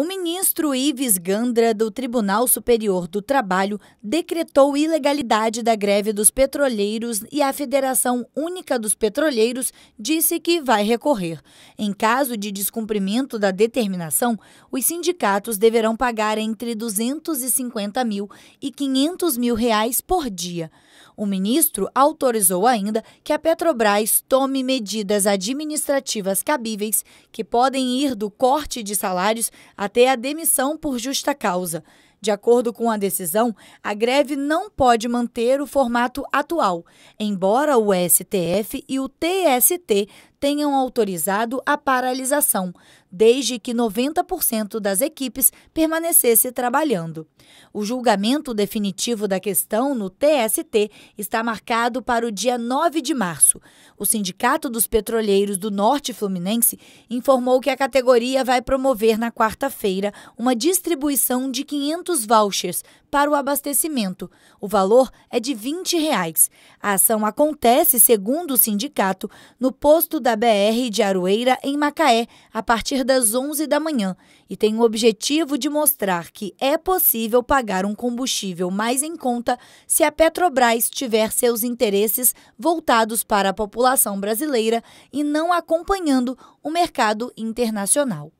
O ministro Ives Gandra, do Tribunal Superior do Trabalho, decretou ilegalidade da greve dos petroleiros e a Federação Única dos Petroleiros disse que vai recorrer. Em caso de descumprimento da determinação, os sindicatos deverão pagar entre 250 mil e 500 mil reais por dia. O ministro autorizou ainda que a Petrobras tome medidas administrativas cabíveis que podem ir do corte de salários até a demissão por justa causa. De acordo com a decisão, a greve não pode manter o formato atual, embora o STF e o TST tenham autorizado a paralisação, desde que 90% das equipes permanecesse trabalhando. O julgamento definitivo da questão no TST está marcado para o dia 9 de março. O Sindicato dos Petroleiros do Norte Fluminense informou que a categoria vai promover na quarta-feira uma distribuição de 500 vouchers para o abastecimento. O valor é de R$ 20. Reais. A ação acontece, segundo o sindicato, no posto da da BR de Aroeira, em Macaé, a partir das 11 da manhã e tem o objetivo de mostrar que é possível pagar um combustível mais em conta se a Petrobras tiver seus interesses voltados para a população brasileira e não acompanhando o mercado internacional.